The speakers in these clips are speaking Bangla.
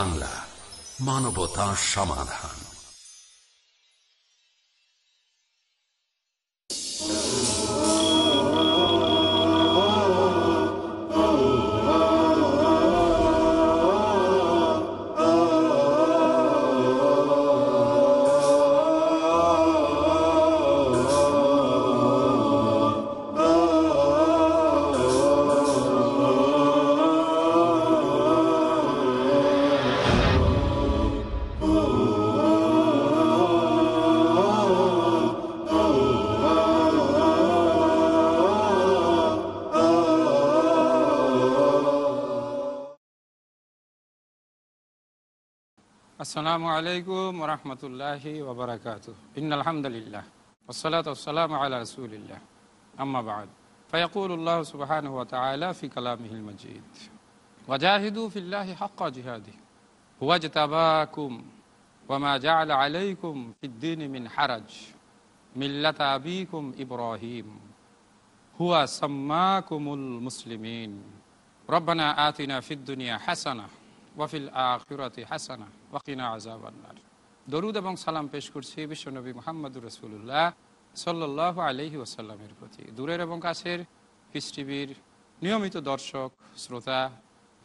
বাংলা মানবতা সমাধান السلام عليكم ورحمة الله وبركاته إن الحمد لله والصلاة والسلام على رسول الله أما بعد فيقول الله سبحانه وتعالى في كلامه المجيد وجاهدوا في الله حق جهاده هو اجتباكم وما جعل عليكم في الدين من حرج ملة أبيكم إبراهيم هو سماكم المسلمين ربنا آتنا في الدنيا حسنه ওয়াফিল আখুরাতে হাসানা ওয়াকিনা আজাবান্নার দরুদ এবং সালাম পেশ করছি বিশ্বনবী মোহাম্মদুর রসুল্লাহ সাল্লাহ আলহি ওয়াসাল্লামের প্রতি দূরের এবং কাছের পিস টিভির নিয়মিত দর্শক শ্রোতা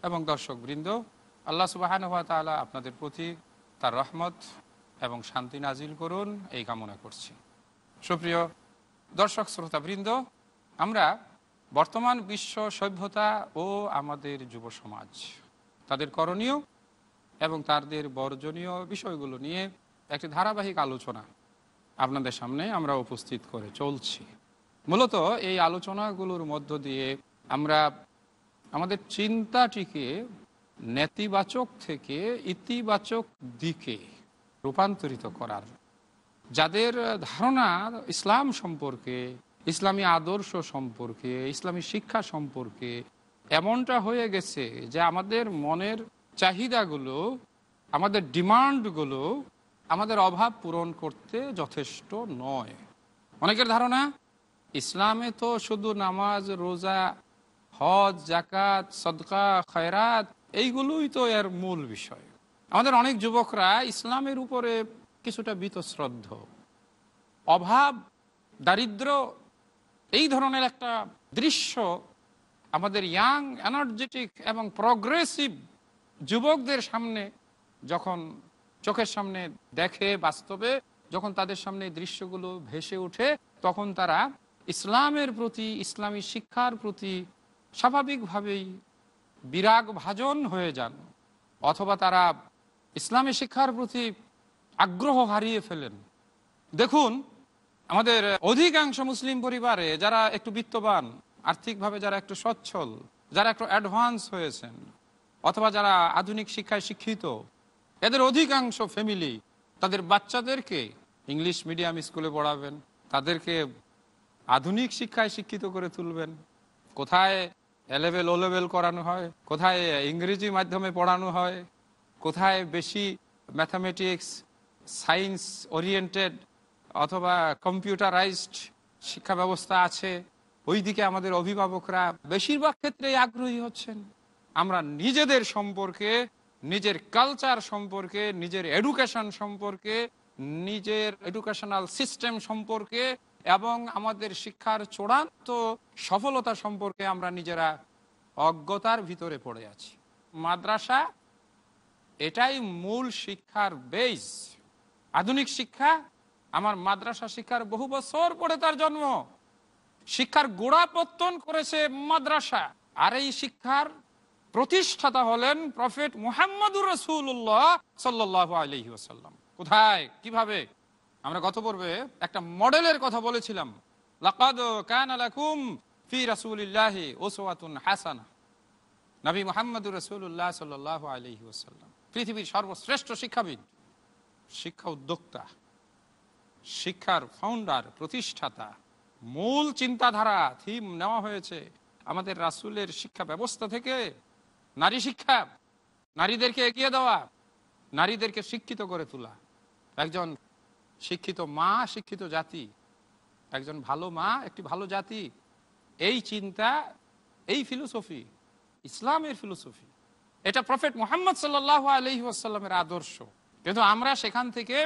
এবং দর্শকবৃন্দ আল্লাহ সুবাহান হাত তালা আপনাদের প্রতি তার রহমত এবং শান্তি নাজিল করুন এই কামনা করছি সুপ্রিয় দর্শক শ্রোতাবৃন্দ আমরা বর্তমান বিশ্ব সভ্যতা ও আমাদের যুব সমাজ তাদের করণীয় এবং তাদের বর্জনীয় বিষয়গুলো নিয়ে একটি ধারাবাহিক আলোচনা আপনাদের সামনে আমরা উপস্থিত করে চলছি মূলত এই আলোচনাগুলোর মধ্য দিয়ে আমরা আমাদের চিন্তাটিকে নেতিবাচক থেকে ইতিবাচক দিকে রূপান্তরিত করার যাদের ধারণা ইসলাম সম্পর্কে ইসলামী আদর্শ সম্পর্কে ইসলামী শিক্ষা সম্পর্কে এমনটা হয়ে গেছে যে আমাদের মনের চাহিদাগুলো আমাদের ডিমান্ডগুলো আমাদের অভাব পূরণ করতে যথেষ্ট নয় অনেকের ধারণা ইসলামে তো শুধু নামাজ রোজা হজ জাকাত সদকা খয়রাত এইগুলোই তো এর মূল বিষয় আমাদের অনেক যুবকরা ইসলামের উপরে কিছুটা বীতশ্রদ্ধ অভাব দারিদ্র এই ধরনের একটা দৃশ্য আমাদের ইয়াং এনার্জেটিক এবং প্রগ্রেসিভ যুবকদের সামনে যখন চোখের সামনে দেখে বাস্তবে যখন তাদের সামনে দৃশ্যগুলো ভেসে ওঠে তখন তারা ইসলামের প্রতি ইসলামী শিক্ষার প্রতি স্বাভাবিকভাবেই বিরাগ ভাজন হয়ে যান অথবা তারা ইসলামী শিক্ষার প্রতি আগ্রহ হারিয়ে ফেলেন দেখুন আমাদের অধিকাংশ মুসলিম পরিবারে যারা একটু বিত্তবান আর্থিকভাবে যারা একটু সচ্ছল যারা একটু অ্যাডভান্স হয়েছেন অথবা যারা আধুনিক শিক্ষায় শিক্ষিত এদের অধিকাংশ ফ্যামিলি তাদের বাচ্চাদেরকে ইংলিশ মিডিয়াম স্কুলে পড়াবেন তাদেরকে আধুনিক শিক্ষায় শিক্ষিত করে তুলবেন কোথায় এলেভেল ওলেভেল করানো হয় কোথায় ইংরেজি মাধ্যমে পড়ানো হয় কোথায় বেশি ম্যাথামেটিক্স সায়েন্স ওরিয়েন্টেড অথবা কম্পিউটারাইজড শিক্ষা ব্যবস্থা আছে ওইদিকে আমাদের অভিভাবকরা বেশিরভাগ ক্ষেত্রে আগ্রহী হচ্ছেন আমরা নিজেদের সম্পর্কে নিজের কালচার সম্পর্কে নিজের এডুকেশন সম্পর্কে নিজের এডুকেশনাল সিস্টেম সম্পর্কে এবং আমাদের শিক্ষার চূড়ান্ত সফলতা সম্পর্কে আমরা নিজেরা অজ্ঞতার ভিতরে পড়ে আছি মাদ্রাসা এটাই মূল শিক্ষার বেস আধুনিক শিক্ষা আমার মাদ্রাসা শিক্ষার বহু বছর পরে তার জন্ম শিক্ষার গোড়াপত্তন করেছে মাদ্রাসা আর এই শিক্ষার প্রতিষ্ঠাতা হলেন প্রফেট মুহাম্মদুর রসুল্লাহ সাল্লাহ আলহি আসাল্লাম কোথায় কিভাবে আমরা গত পর্বে একটা মডেলের কথা বলেছিলাম লাকাদ কান আলাকুম ফি রাসূলিল্লাহি উসওয়াতুন হাসানা নবী মুহাম্মদুর রাসূলুল্লাহ সাল্লাল্লাহু আলাইহি পৃথিবীর সর্বশ্রেষ্ঠ শিক্ষাবিদ শিক্ষা উদ্যোক্তা শিক্ষার ফাউন্ডার প্রতিষ্ঠাতা মূল চিন্তাধারা থিম নেওয়া হয়েছে আমাদের রাসুলের শিক্ষা ব্যবস্থা থেকে নারী শিক্ষা নারীদেরকে এগিয়ে দেওয়া নারীদেরকে শিক্ষিত করে তোলা একজন শিক্ষিত মা শিক্ষিত জাতি একজন ভালো মা একটি ভালো জাতি এই চিন্তা এই ফিলোসফি ইসলামের ফিলোসফি এটা প্রফেট মোহাম্মদ সাল্ল আলহি আসাল্লামের আদর্শ কিন্তু আমরা সেখান থেকে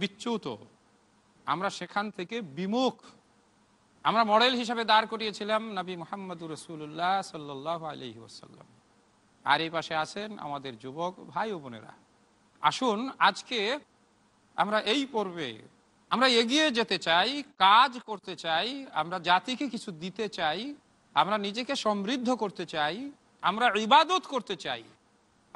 বিচ্যুত আমরা সেখান থেকে বিমুখ আমরা মডেল হিসাবে দাঁড় করিয়েছিলাম নবী মোহাম্মদুর রসুল্লাহ সাল্লাহ আলহি আসাল্লাম আর এই পাশে আছেন আমাদের যুবক ভাই ও বোনেরা আসুন আজকে আমরা এই পর্বে আমরা এগিয়ে যেতে চাই কাজ করতে চাই আমরা জাতিকে কিছু দিতে চাই আমরা নিজেকে সমৃদ্ধ করতে চাই আমরা ইবাদত করতে চাই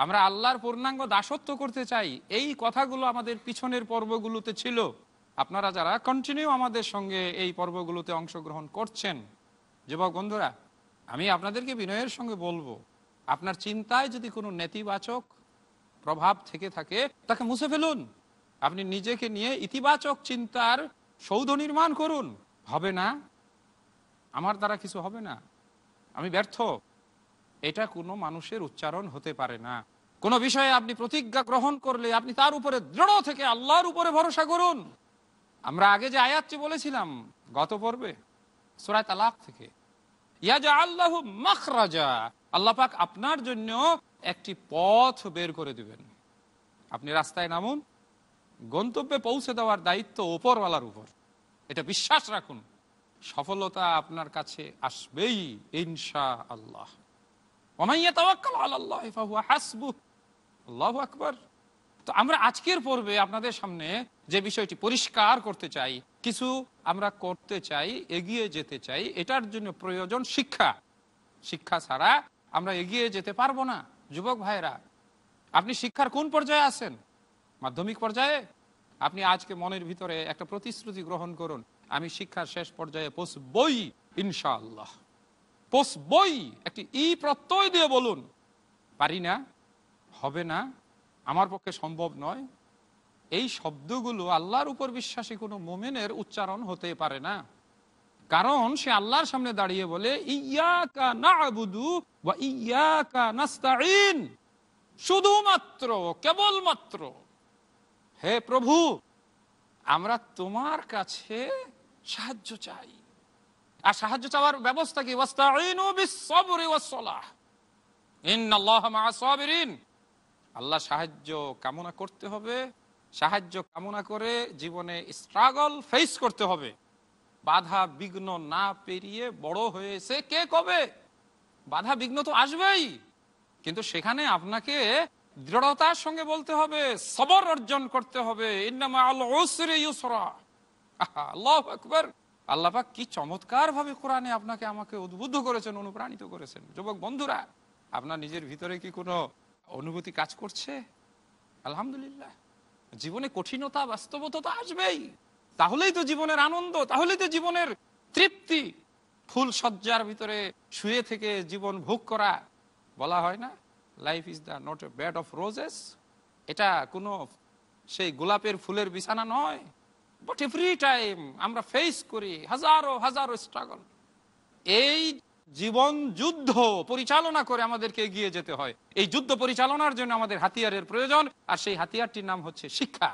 আমরা আল্লাহর পূর্ণাঙ্গ দাসত্ব করতে চাই এই কথাগুলো আমাদের পিছনের পর্বগুলোতে ছিল আপনারা যারা কন্টিনিউ আমাদের সঙ্গে এই পর্বগুলোতে অংশগ্রহণ করছেন যুবক বন্ধুরা আমি আপনাদেরকে বিনয়ের সঙ্গে বলবো আপনার চিন্তায় যদি কোনো নেতিবাচক প্রভাব থেকে থাকে তাকে মুছে ফেলুন আপনি নিজেকে নিয়ে ইতিবাচক চিন্তার সৌধ নির্মাণ করুন হবে না আমার দ্বারা কিছু হবে না আমি ব্যর্থ এটা কোনো মানুষের উচ্চারণ হতে পারে না কোনো বিষয়ে আপনি প্রতিজ্ঞা গ্রহণ করলে আপনি তার উপরে দৃঢ় থেকে আল্লাহর উপরে ভরসা করুন আমরা আগে যে আয়াতটি বলেছিলাম গত পর্বে সুরায় তালাক থেকে ইয়াজা আপনার জন্য একটি পথ বের করে দিবেন আপনি রাস্তায় নামুন গন্তব্যে পৌঁছে দেওয়ার দায়িত্ব ওপরওয়ালার উপর এটা বিশ্বাস রাখুন সফলতা আপনার কাছে আসবেই ইনশা আল্লাহ আল্লাহ আকবর তো আমরা আজকের পর্বে আপনাদের সামনে যে বিষয়টি পরিষ্কার করতে চাই কিছু আমরা করতে চাই এগিয়ে যেতে চাই এটার জন্য প্রয়োজন শিক্ষা শিক্ষা ছাড়া আমরা এগিয়ে যেতে পারবো না যুবক ভাইরা আপনি শিক্ষার কোন পর্যায়ে আছেন মাধ্যমিক পর্যায়ে আপনি আজকে মনের ভিতরে একটা প্রতিশ্রুতি গ্রহণ করুন আমি শিক্ষার শেষ পর্যায়ে ইনশাল্লাহ ইনশাআল্লাহ বই একটি ই প্রত্যয় দিয়ে বলুন পারি না হবে না আমার পক্ষে সম্ভব নয় এই শব্দগুলো আল্লাহর উপর বিশ্বাসী কোনো মোমেনের উচ্চারণ হতে পারে না কারণ সে আল্লাহর সামনে দাঁড়িয়ে বলে ইয়াকা না বা ইয়াকা নাস্তাইন শুধুমাত্র কেবলমাত্র হে প্রভু আমরা তোমার কাছে সাহায্য চাই আর সাহায্য চাওয়ার ব্যবস্থা কি ওয়াস্তাইনু আল্লাহ সাহায্য কামনা করতে হবে সাহায্য কামনা করে জীবনে স্ট্রাগল ফেস করতে হবে বাধা বিঘ্ন না পেরিয়ে বড় হয়েছে কে কবে বাধা বিঘ্ন তো আসবেই কিন্তু সেখানে আপনাকে দৃঢ়তার সঙ্গে বলতে হবে সবর অর্জন করতে হবে আল্লাপাক কি চমৎকার ভাবে কোরআনে আপনাকে আমাকে উদ্বুদ্ধ করেছেন অনুপ্রাণিত করেছেন যুবক বন্ধুরা আপনার নিজের ভিতরে কি কোনো অনুভূতি কাজ করছে আলহামদুলিল্লাহ জীবনে কঠিনতা বাস্তবতা তো আসবেই তাহলেই তো জীবনের আনন্দ তাহলেই তো জীবনের তৃপ্তি ফুল সজ্জার ভিতরে শুয়ে থেকে জীবন ভোগ করা বলা হয় না life is the not a bed of roses এটা কোনো সেই গোলাপের ফুলের বিছানা নয় বাট এভরি টাইম আমরা ফেস করি হাজারো হাজারো স্ট্রাগল এই জীবন যুদ্ধ পরিচালনা করে আমাদেরকে এগিয়ে যেতে হয় এই যুদ্ধ পরিচালনার জন্য আমাদের হাতিয়ারের প্রয়োজন আর সেই হাতিয়ারটির নাম হচ্ছে শিক্ষা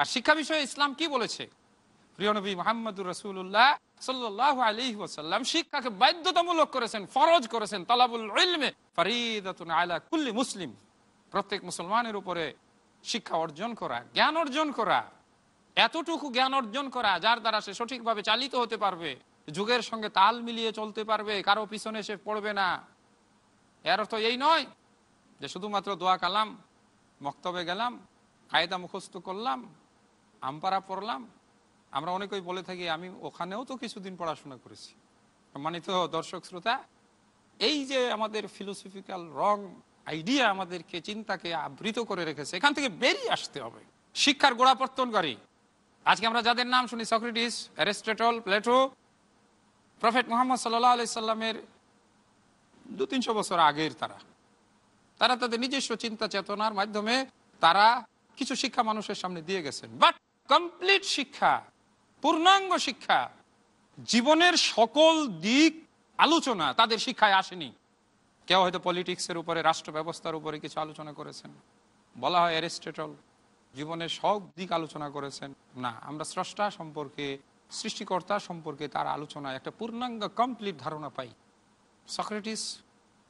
আর শিক্ষা বিষয়ে ইসলাম কি বলেছে প্রিয়নবী মোহাম্মদুর রসুল্লাহ সাল্লাহ আলী শিক্ষাকে বাধ্যতামূলক করেছেন ফরজ করেছেন তালাবুল ইলমে ফরিদাতুন আলা কুল্লি মুসলিম প্রত্যেক মুসলমানের উপরে শিক্ষা অর্জন করা জ্ঞান অর্জন করা এতটুকু জ্ঞান অর্জন করা যার দ্বারা সে সঠিকভাবে চালিত হতে পারবে যুগের সঙ্গে তাল মিলিয়ে চলতে পারবে কারো পিছনে সে পড়বে না এর অর্থ এই নয় যে শুধুমাত্র দোয়া কালাম মক্তবে গেলাম কায়দা মুখস্থ করলাম আমপারা পড়লাম আমরা অনেকেই বলে থাকি আমি ওখানেও তো কিছুদিন পড়াশোনা করেছি সম্মানিত দর্শক শ্রোতা এই যে আমাদের ফিলোসফিক্যাল রং আইডিয়া আমাদেরকে চিন্তাকে আবৃত করে রেখেছে এখান থেকে বেরিয়ে আসতে হবে শিক্ষার গোড়াপত্তনকারী আজকে আমরা যাদের নাম শুনি Socrates Aristotle Plato prophet Muhammad সাল্লাহ আলি সাল্লামের দু তিনশো বছর আগের তারা তারা তাদের নিজস্ব চিন্তা চেতনার মাধ্যমে তারা কিছু শিক্ষা মানুষের সামনে দিয়ে গেছেন বাট কমপ্লিট শিক্ষা পূর্ণাঙ্গ শিক্ষা জীবনের সকল দিক আলোচনা তাদের শিক্ষায় আসেনি কেউ হয়তো পলিটিক্সের উপরে রাষ্ট্র ব্যবস্থার উপরে কিছু আলোচনা করেছেন বলা হয় অ্যারিস্টেটল জীবনের সব দিক আলোচনা করেছেন না আমরা স্রষ্টা সম্পর্কে সৃষ্টিকর্তা সম্পর্কে তার আলোচনায় একটা পূর্ণাঙ্গ কমপ্লিট ধারণা পাই সক্রেটিস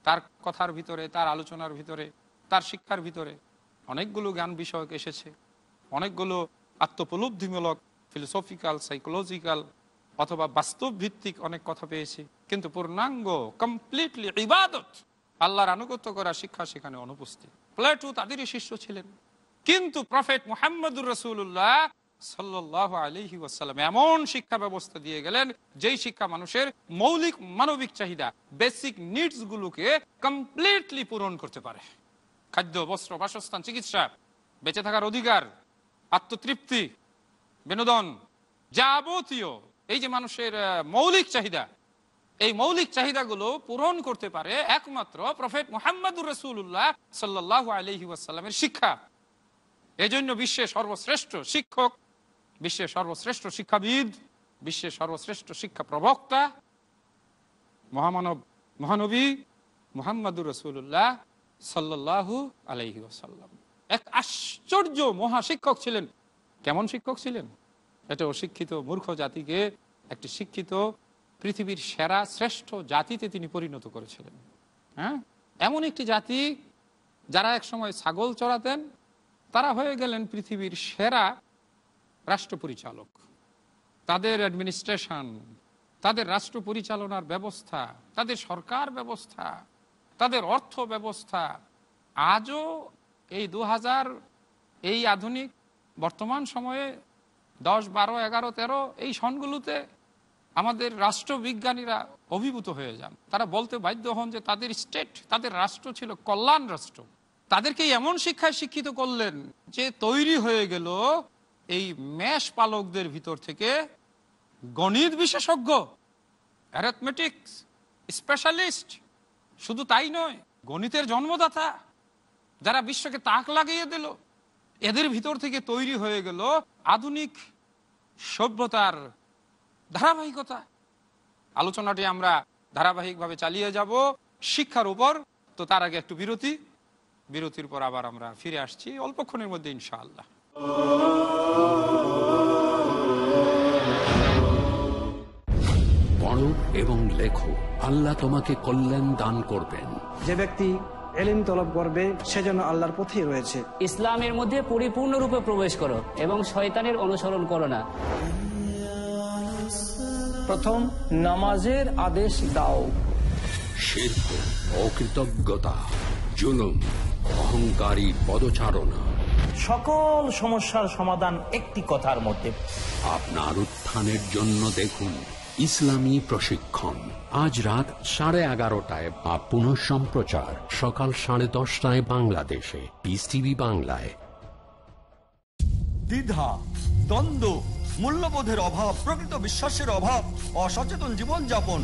তার কথার ভিতরে তার আলোচনার ভিতরে তার শিক্ষার ভিতরে অনেকগুলো জ্ঞান বিষয়ক এসেছে অনেকগুলো আত্মপলব্ধিমূলক ফিলোসফিক্যাল সাইকোলজিক্যাল অথবা বাস্তব ভিত্তিক অনেক কথা পেয়েছে কিন্তু পূর্ণাঙ্গ কমপ্লিটলি ইবাদত আল্লাহর আনুগত্য করা শিক্ষা সেখানে অনুপস্থিত প্লেটু তাদেরই শিষ্য ছিলেন কিন্তু প্রফেট মোহাম্মদুর রসুল্লাহ সাল্লাহ ওয়াসাল্লাম এমন শিক্ষা ব্যবস্থা দিয়ে গেলেন যেই শিক্ষা মানুষের মৌলিক মানবিক চাহিদা বেসিক নিডস গুলোকে কমপ্লিটলি পূরণ করতে পারে খাদ্য বস্ত্র বাসস্থান চিকিৎসা বেঁচে থাকার অধিকার আত্মতৃপ্তি বিনোদন যাবতীয় এই যে মানুষের মৌলিক চাহিদা এই মৌলিক চাহিদাগুলো পূরণ করতে পারে একমাত্র প্রফেট মোহাম্মদুর রসুল্লাহ সাল্লাহ আলহি ওয়াসাল্লামের শিক্ষা এজন্য বিশ্বের সর্বশ্রেষ্ঠ শিক্ষক বিশ্বের সর্বশ্রেষ্ঠ শিক্ষাবিদ বিশ্বের সর্বশ্রেষ্ঠ শিক্ষা প্রবক্তা মহামানব মহানবী মোহাম্মদুর রসুল্লাহ সাল্লাহু আলাইহি আসাল্লাম এক আশ্চর্য মহাশিক্ষক ছিলেন কেমন শিক্ষক ছিলেন এটা অশিক্ষিত মূর্খ জাতিকে একটি শিক্ষিত পৃথিবীর সেরা শ্রেষ্ঠ জাতিতে তিনি পরিণত করেছিলেন হ্যাঁ এমন একটি জাতি যারা একসময় ছাগল চড়াতেন তারা হয়ে গেলেন পৃথিবীর সেরা রাষ্ট্র পরিচালক তাদের অ্যাডমিনিস্ট্রেশন তাদের রাষ্ট্র পরিচালনার ব্যবস্থা তাদের সরকার ব্যবস্থা তাদের অর্থ ব্যবস্থা আজও এই দু এই আধুনিক বর্তমান সময়ে দশ বারো এগারো তেরো এই সনগুলোতে আমাদের রাষ্ট্রবিজ্ঞানীরা অভিভূত হয়ে যান তারা বলতে বাধ্য হন যে তাদের স্টেট তাদের রাষ্ট্র ছিল কল্যাণ রাষ্ট্র তাদেরকে এমন শিক্ষায় শিক্ষিত করলেন যে তৈরি হয়ে গেল এই মেষ পালকদের ভিতর থেকে গণিত বিশেষজ্ঞ অ্যারাথমেটিক্স স্পেশালিস্ট শুধু তাই নয় গণিতের জন্মদাতা যারা বিশ্বকে তাক লাগিয়ে দিল এদের ভিতর থেকে তৈরি হয়ে গেল আধুনিক সভ্যতার ধারাবাহিকতা আলোচনাটি আমরা ধারাবাহিকভাবে চালিয়ে যাব শিক্ষার উপর তো তার আগে একটু বিরতি বিরতির পর আবার আমরা ফিরে আসছি অল্পক্ষণের মধ্যে ইনশাআল্লাহ পড়ো এবং লেখো আল্লাহ তোমাকে কল্যাণ দান করবেন যে ব্যক্তি এলিম তলব করবে সেজন্য আল্লাহর পথে রয়েছে ইসলামের মধ্যে পরিপূর্ণরূপে প্রবেশ করো এবং শয়তানের অনুসরণ করো না প্রথম নামাজের আদেশ দাও শিল্প অকৃতজ্ঞতা জুলুম অহংকারী পদচারণা সকল সমস্যার সমাধান একটি কথার মধ্যে আপনার উত্থানের জন্য দেখুন ইসলামী প্রশিক্ষণ আজ রাত সাড়ে এগারোটায় বা পুনঃ সম্প্রচার সকাল সাড়ে দশটায় বাংলাদেশে পিস টিভি বাংলায় দ্বিধা দ্বন্দ্ব মূল্যবোধের অভাব প্রকৃত বিশ্বাসের অভাব অসচেতন জীবনযাপন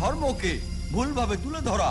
ধর্মকে ভুলভাবে তুলে ধরা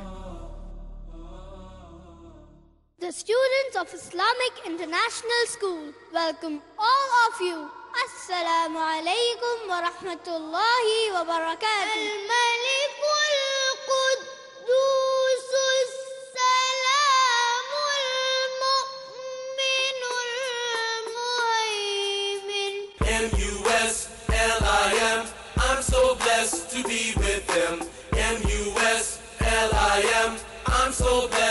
the students of Islamic International School. Welcome all of you. Assalamu alaikum wa rahmatullahi wa barakatuh. M-U-S-L-I-M, I'm so blessed to be with them. M-U-S-L-I-M, I'm so blessed.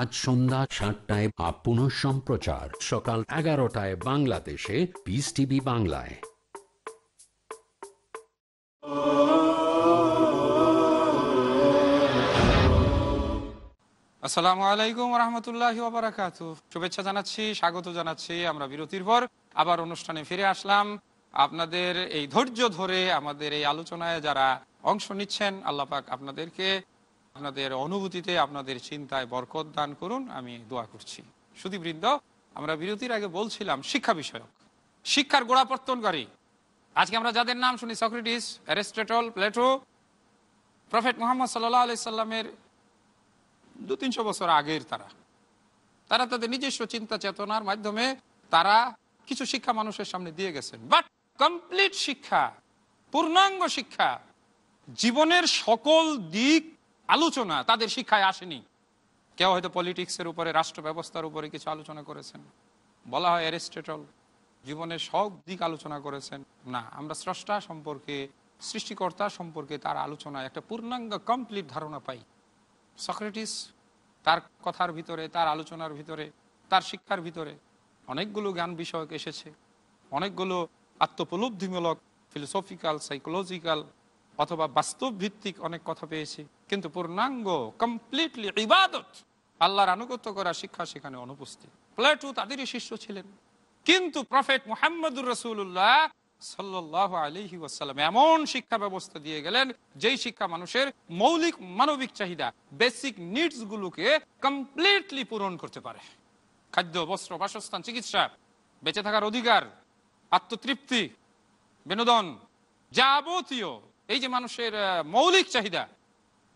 আজ সন্ধ্যা সাতটায় আপন সম্প্রচার সকাল এগারোটায় বাংলাদেশে পিস টিভি বাংলায় আসসালামু আলাইকুম রহমতুল্লাহ শুভেচ্ছা জানাচ্ছি স্বাগত জানাচ্ছি আমরা বিরতির পর আবার অনুষ্ঠানে ফিরে আসলাম আপনাদের এই ধৈর্য ধরে আমাদের এই আলোচনায় যারা অংশ নিচ্ছেন আল্লাপাক আপনাদেরকে আপনাদের অনুভূতিতে আপনাদের চিন্তায় বরকত দান করুন আমি দোয়া করছি সুদীবৃন্দ আমরা বিরতির আগে বলছিলাম শিক্ষা বিষয়ক শিক্ষার গোড়াপত্তনকারী আজকে আমরা যাদের নাম শুনি Socrates Aristotle Plato prophet Muhammad সাল্লাহ আলি সাল্লামের দু তিনশো বছর আগের তারা তারা তাদের নিজস্ব চিন্তা চেতনার মাধ্যমে তারা কিছু শিক্ষা মানুষের সামনে দিয়ে গেছেন বাট কমপ্লিট শিক্ষা পূর্ণাঙ্গ শিক্ষা জীবনের সকল দিক আলোচনা তাদের শিক্ষায় আসেনি কেউ হয়তো পলিটিক্সের উপরে রাষ্ট্র ব্যবস্থার উপরে কিছু আলোচনা করেছেন বলা হয় অ্যারিস্টেটল জীবনের সব দিক আলোচনা করেছেন না আমরা স্রষ্টা সম্পর্কে সৃষ্টিকর্তা সম্পর্কে তার আলোচনা একটা পূর্ণাঙ্গ কমপ্লিট ধারণা পাই সক্রেটিস তার কথার ভিতরে তার আলোচনার ভিতরে তার শিক্ষার ভিতরে অনেকগুলো জ্ঞান বিষয়ক এসেছে অনেকগুলো আত্মপলব্ধিমূলক ফিলোসফিক্যাল সাইকোলজিক্যাল অথবা বাস্তব ভিত্তিক অনেক কথা পেয়েছি কিন্তু পূর্ণাঙ্গ কমপ্লিটলি ইবাদত আল্লাহর আনুগত্য করা শিক্ষা সেখানে অনুপস্থিত প্লেটু তাদেরই শিষ্য ছিলেন কিন্তু প্রফেট মোহাম্মদুর রসুল্লাহ সাল্লাহ আলহি ওয়াসাল্লাম এমন শিক্ষা ব্যবস্থা দিয়ে গেলেন যেই শিক্ষা মানুষের মৌলিক মানবিক চাহিদা বেসিক নিডস গুলোকে কমপ্লিটলি পূরণ করতে পারে খাদ্য বস্ত্র বাসস্থান চিকিৎসা বেঁচে থাকার অধিকার আত্মতৃপ্তি বিনোদন যাবতীয় এই যে মানুষের মৌলিক চাহিদা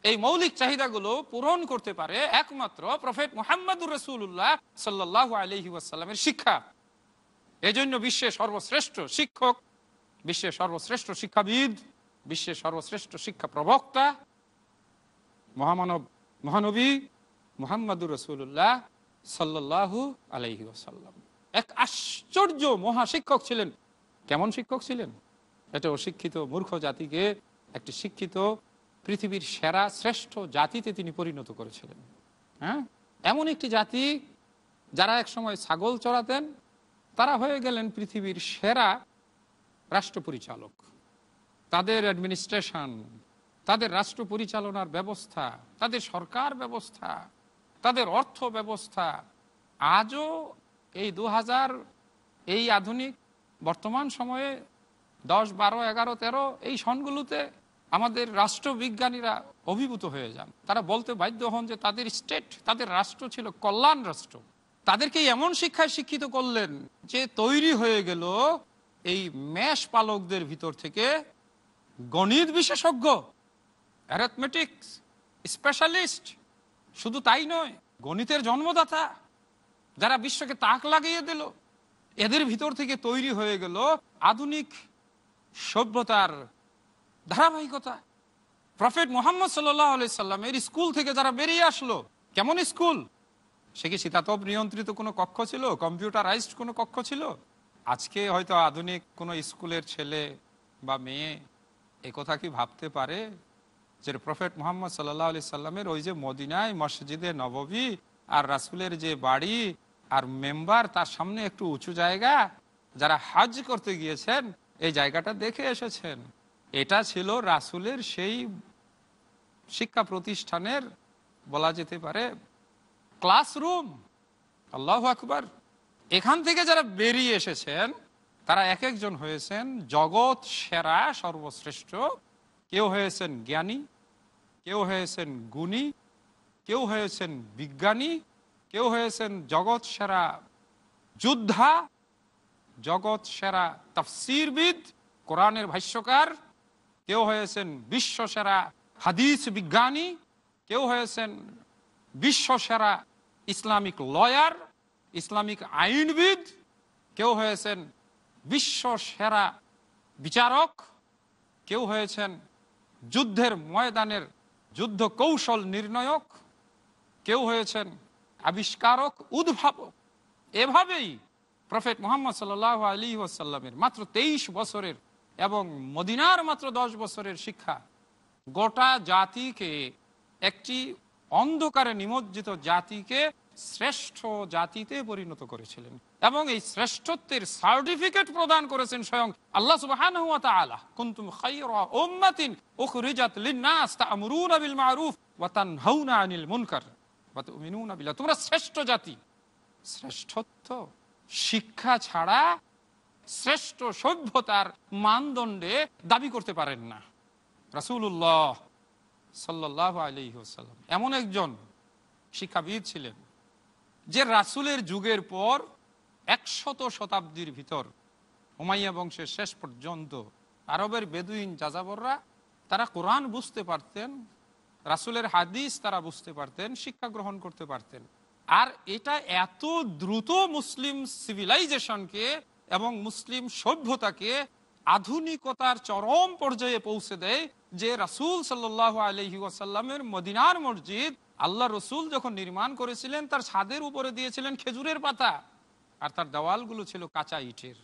এই মৌলিক চাহিদাগুলো পূরণ করতে পারে একমাত্র প্রফেট মোহাম্মদুর রসুল্লাহ সাল্লাহ আলহি ওয়াসাল্লামের শিক্ষা এজন্য বিশ্বের সর্বশ্রেষ্ঠ শিক্ষক বিশ্বের সর্বশ্রেষ্ঠ শিক্ষাবিদ বিশ্বের সর্বশ্রেষ্ঠ শিক্ষা প্রবক্তা মহামানব মহানবী মোহাম্মদুর রসুল্লাহ সাল্লাহ আলহি ওসাল্লাম এক আশ্চর্য মহাশিক্ষক ছিলেন কেমন শিক্ষক ছিলেন এটা অশিক্ষিত মূর্খ জাতিকে একটি শিক্ষিত পৃথিবীর সেরা শ্রেষ্ঠ জাতিতে তিনি পরিণত করেছিলেন হ্যাঁ এমন একটি জাতি যারা একসময় ছাগল চড়াতেন তারা হয়ে গেলেন পৃথিবীর সেরা রাষ্ট্র পরিচালক তাদের অ্যাডমিনিস্ট্রেশন তাদের রাষ্ট্র পরিচালনার ব্যবস্থা তাদের সরকার ব্যবস্থা তাদের অর্থ ব্যবস্থা আজও এই দু এই আধুনিক বর্তমান সময়ে দশ বারো এগারো তেরো এই সনগুলোতে আমাদের রাষ্ট্রবিজ্ঞানীরা অভিভূত হয়ে যান তারা বলতে বাধ্য হন যে তাদের স্টেট তাদের রাষ্ট্র ছিল কল্যাণ রাষ্ট্র তাদেরকে এমন শিক্ষায় শিক্ষিত করলেন যে তৈরি হয়ে গেল এই ম্যাশ পালকদের ভিতর থেকে গণিত বিশেষজ্ঞ অ্যারাথমেটিক্স স্পেশালিস্ট শুধু তাই নয় গণিতের জন্মদাতা যারা বিশ্বকে তাক লাগিয়ে দিল এদের ভিতর থেকে তৈরি হয়ে গেল আধুনিক সভ্যতার ধারাবাহিকতা প্রফেট মোহাম্মদ সাল্লাহ আলি এর স্কুল থেকে যারা বেরিয়ে আসলো কেমন স্কুল সে কি শীতাতপ নিয়ন্ত্রিত কোনো কক্ষ ছিল কম্পিউটারাইজড কোনো কক্ষ ছিল আজকে হয়তো আধুনিক কোনো স্কুলের ছেলে বা মেয়ে কথা কি ভাবতে পারে যে প্রফেট মোহাম্মদ সাল্লা আলি সাল্লামের ওই যে মদিনায় মসজিদে নববী আর রাসুলের যে বাড়ি আর মেম্বার তার সামনে একটু উঁচু জায়গা যারা হাজ করতে গিয়েছেন এই জায়গাটা দেখে এসেছেন এটা ছিল রাসুলের সেই শিক্ষা প্রতিষ্ঠানের বলা যেতে পারে ক্লাসরুম আল্লাহ আকবার এখান থেকে যারা বেরিয়ে এসেছেন তারা এক একজন হয়েছেন জগৎ সেরা সর্বশ্রেষ্ঠ কেউ হয়েছেন জ্ঞানী কেউ হয়েছেন গুণী কেউ হয়েছেন বিজ্ঞানী কেউ হয়েছেন জগৎ সেরা যোদ্ধা জগৎ সেরা তফসিরবিদ কোরআনের ভাষ্যকার কেউ হয়েছেন বিশ্বসেরা হাদিস বিজ্ঞানী কেউ হয়েছেন বিশ্বসেরা ইসলামিক লয়ার ইসলামিক আইনবিদ কেউ হয়েছেন বিশ্বসেরা বিচারক কেউ হয়েছেন যুদ্ধের ময়দানের যুদ্ধ কৌশল নির্ণয়ক কেউ হয়েছেন আবিষ্কারক উদ্ভাবক এভাবেই প্রফেট মোহাম্মদ সাল্লাহ আলী ওসাল্লামের মাত্র তেইশ বছরের এবং মদিনার মাত্র দশ বছরের শিক্ষা গোটা জাতিকে একটি অন্ধকারে নিমজ্জিত জাতিকে শ্রেষ্ঠ জাতিতে পরিণত করেছিলেন এবং এই শ্রেষ্ঠত্বের সার্টিফিকেট প্রদান করেছেন স্বয়ং আল্লাহ সুবহান শ্রেষ্ঠ জাতি শ্রেষ্ঠত্ব শিক্ষা ছাড়া শ্রেষ্ঠ সভ্যতার মানদণ্ডে দাবি করতে পারেন না রাসুল্লাহ সাল্লাহ আলিহাসাল্লাম এমন একজন শিক্ষাবিদ ছিলেন যে রাসুলের যুগের পর একশত শতাব্দীর ভিতর হুমাইয়া বংশের শেষ পর্যন্ত আরবের বেদুইন যাযাবররা তারা কোরআন বুঝতে পারতেন রাসুলের হাদিস তারা বুঝতে পারতেন শিক্ষা গ্রহণ করতে পারতেন আর এটা এত দ্রুত মুসলিম সিভিলাইজেশনকে এবং মুসলিম সভ্যতাকে আধুনিকতার চরম পর্যায়ে পৌঁছে দেয় যে রাসুল সাল্লাহ আলহি আসাল্লামের মদিনার মসজিদ আল্লাহ রসুল যখন নির্মাণ করেছিলেন তার ছাদের উপরে দিয়েছিলেন খেজুরের পাতা আর তার দেওয়ালগুলো ছিল কাঁচা ইটের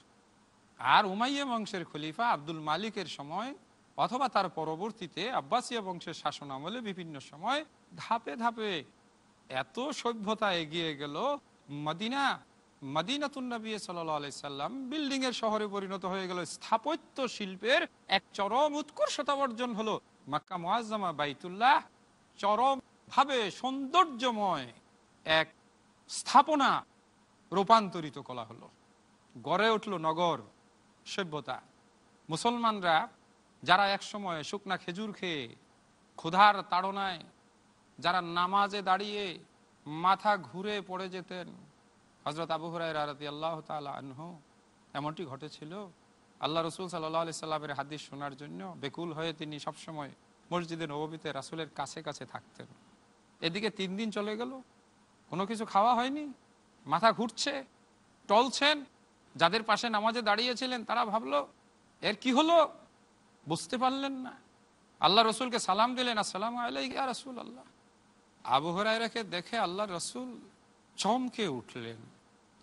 আর উমাইয়া বংশের খলিফা আব্দুল মালিকের সময় অথবা তার পরবর্তীতে আব্বাসিয়া বংশের শাসন আমলে বিভিন্ন সময় ধাপে ধাপে এত সভ্যতা এগিয়ে গেল মদিনা শহরে পরিণত হয়ে গেল স্থাপত্য শিল্পের এক চরম মাক্কা মোয়াজ্জামা সৌন্দর্যময় এক স্থাপনা রূপান্তরিত করা হলো গড়ে উঠল নগর সভ্যতা মুসলমানরা যারা একসময় শুকনা খেজুর খেয়ে ক্ষুধার তাড়নায় যারা নামাজে দাঁড়িয়ে মাথা ঘুরে পড়ে যেতেন হজরত আবু হরাই আল্লাহ তাল এমনটি ঘটেছিল আল্লাহ রসুল সাল্লাহ আলি সাল্লামের হাদিস শোনার জন্য বেকুল হয়ে তিনি সবসময় মসজিদে নবমীতে রাসুলের কাছে কাছে থাকতেন এদিকে তিন দিন চলে গেল কোনো কিছু খাওয়া হয়নি মাথা ঘুরছে টলছেন যাদের পাশে নামাজে দাঁড়িয়েছিলেন তারা ভাবলো এর কি হলো বুঝতে পারলেন না আল্লাহ রসুলকে সালাম দিলেন আসসালাম আলাইকা রসুল আল্লাহ রেখে দেখে আল্লাহ রসুল চমকে উঠলেন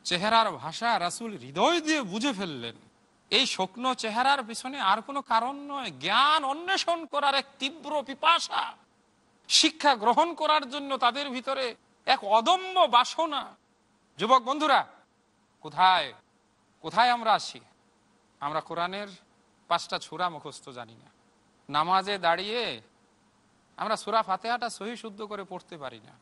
চেহারার ভাষা রাসুল হৃদয় দিয়ে বুঝে ফেললেন এই শুকনো চেহারার পিছনে আর কোনো কারণ নয় জ্ঞান অন্বেষণ করার এক তীব্র পিপাসা শিক্ষা গ্রহণ করার জন্য তাদের ভিতরে এক অদম্য বাসনা যুবক বন্ধুরা কোথায় কোথায় আমরা আসি আমরা কোরআনের পাঁচটা ছুরা মুখস্থ জানি না নামাজে দাঁড়িয়ে আমরা সুরা ফাতেহাটা সহি শুদ্ধ করে পড়তে পারি না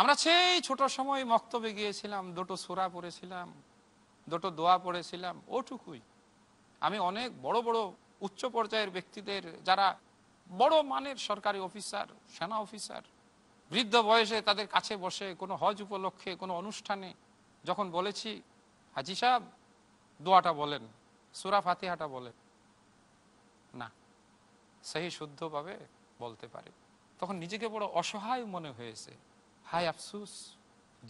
আমরা সেই ছোট সময় মক্তবে গিয়েছিলাম দুটো সোরা পড়েছিলাম দুটো দোয়া পড়েছিলাম ওটুকুই আমি অনেক বড় বড় উচ্চ পর্যায়ের ব্যক্তিদের যারা বড় মানের সরকারি অফিসার সেনা অফিসার বৃদ্ধ বয়সে তাদের কাছে বসে কোনো হজ উপলক্ষে কোনো অনুষ্ঠানে যখন বলেছি হাজি সাহেব দোয়াটা বলেন সুরা ফাতিহাটা বলেন না সেই শুদ্ধভাবে বলতে পারে তখন নিজেকে বড় অসহায় মনে হয়েছে হায় আফসুস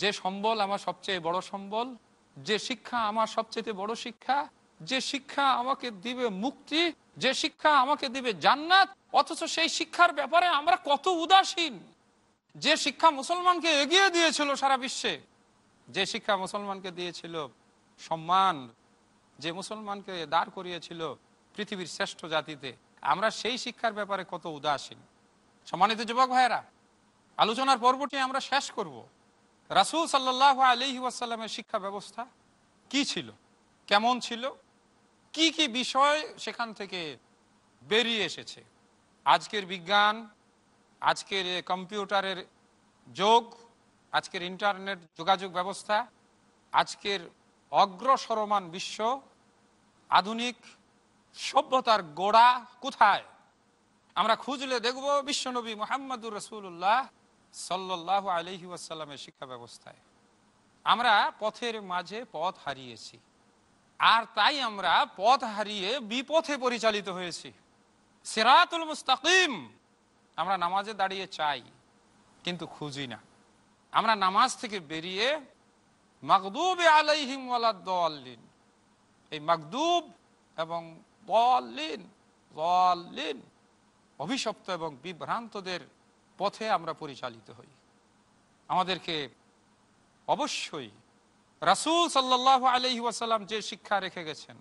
যে সম্বল আমার সবচেয়ে বড় সম্বল যে শিক্ষা আমার সবচেয়ে বড় শিক্ষা যে শিক্ষা আমাকে দিবে মুক্তি যে শিক্ষা আমাকে দিবে জান্নাত অথচ সেই শিক্ষার ব্যাপারে আমরা কত উদাসীন যে শিক্ষা মুসলমানকে এগিয়ে দিয়েছিল সারা বিশ্বে যে শিক্ষা মুসলমানকে দিয়েছিল সম্মান যে মুসলমানকে দাঁড় করিয়েছিল পৃথিবীর শ্রেষ্ঠ জাতিতে আমরা সেই শিক্ষার ব্যাপারে কত উদাসীন সম্মানিত যুবক ভাইয়েরা আলোচনার পর্বটি আমরা শেষ করব রাসুল সাল্লাহ আলি ওয়াসাল্লামের শিক্ষা ব্যবস্থা কি ছিল কেমন ছিল কি কি বিষয় সেখান থেকে বেরিয়ে এসেছে আজকের বিজ্ঞান আজকের কম্পিউটারের যোগ আজকের ইন্টারনেট যোগাযোগ ব্যবস্থা আজকের অগ্রসরমান বিশ্ব আধুনিক সভ্যতার গোড়া কোথায় আমরা খুঁজলে দেখব বিশ্বনবী মোহাম্মদুর রসুল্লাহ সাল্লাহ আলহি ওয়াসাল্লামের শিক্ষা ব্যবস্থায় আমরা পথের মাঝে পথ হারিয়েছি আর তাই আমরা পথ হারিয়ে বিপথে পরিচালিত হয়েছি সেরাতুল মুস্তাকিম আমরা নামাজে দাঁড়িয়ে চাই কিন্তু খুঁজি না আমরা নামাজ থেকে বেরিয়ে মাকদুব আলাইহিম ওয়ালাদ্দিন এই মাকদুব এবং বলিন বলিন অভিশপ্ত এবং বিভ্রান্তদের পথে আমরা পরিচালিত হই আমাদেরকে অবশ্যই রাসুল সাল্লাহ আলহি ওয়াসাল্লাম যে শিক্ষা রেখে গেছেন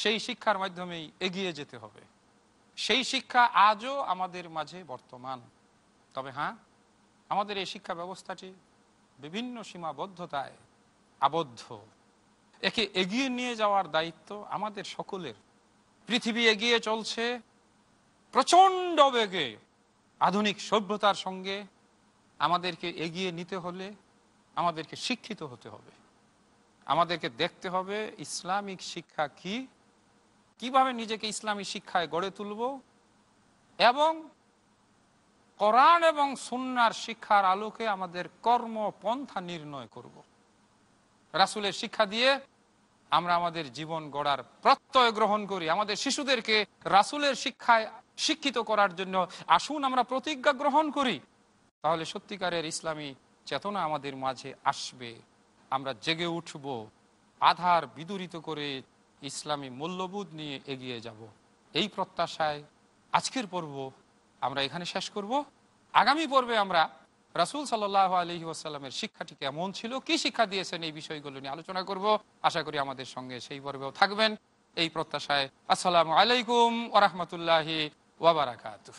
সেই শিক্ষার মাধ্যমেই এগিয়ে যেতে হবে সেই শিক্ষা আজও আমাদের মাঝে বর্তমান তবে হ্যাঁ আমাদের এই শিক্ষা ব্যবস্থাটি বিভিন্ন সীমাবদ্ধতায় আবদ্ধ একে এগিয়ে নিয়ে যাওয়ার দায়িত্ব আমাদের সকলের পৃথিবী এগিয়ে চলছে প্রচণ্ড বেগে আধুনিক সভ্যতার সঙ্গে আমাদেরকে এগিয়ে নিতে হলে আমাদেরকে শিক্ষিত হতে হবে আমাদেরকে দেখতে হবে ইসলামিক শিক্ষা কি কিভাবে নিজেকে ইসলামী শিক্ষায় গড়ে তুলব এবং করান এবং সুনার শিক্ষার আলোকে আমাদের কর্মপন্থা নির্ণয় করব। রাসুলের শিক্ষা দিয়ে আমরা আমাদের জীবন গড়ার প্রত্যয় গ্রহণ করি আমাদের শিশুদেরকে রাসুলের শিক্ষায় শিক্ষিত করার জন্য আসুন আমরা প্রতিজ্ঞা গ্রহণ করি তাহলে সত্যিকারের ইসলামী চেতনা আমাদের মাঝে আসবে আমরা জেগে উঠব আধার বিদুরিত করে ইসলামী মূল্যবোধ নিয়ে এগিয়ে যাব এই প্রত্যাশায় আজকের পর্ব আমরা এখানে শেষ করব আগামী পর্বে আমরা রাসুল সাল্লাহ আলহি আসাল্লামের শিক্ষাটি কেমন ছিল কি শিক্ষা দিয়েছেন এই বিষয়গুলো নিয়ে আলোচনা করব আশা করি আমাদের সঙ্গে সেই পর্বেও থাকবেন এই প্রত্যাশায় আসসালামু আলাইকুম ওরহমতুল্লাহি wabarakatuh.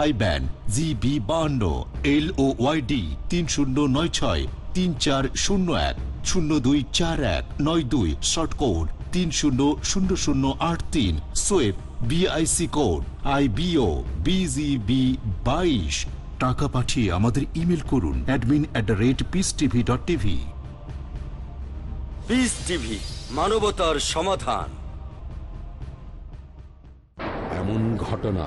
I G B L O Y D তিন শূন্য নয় ছয় তিন চার শূন্য এক শূন্য দুই চার এক নয় দুই শর্ট কোড তিন শূন্য শূন্য শূন্য আট তিন কোড আই টাকা পাঠিয়ে আমাদের ইমেল করুন admin at the rate peace TV dot TV peace TV মানবতার সমাধান এমন ঘটনা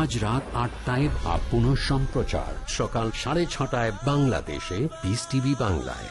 আজ রাত আটটায় বা পুনঃ সম্প্রচার সকাল সাড়ে ছটায় বাংলাদেশে বিস টিভি বাংলায়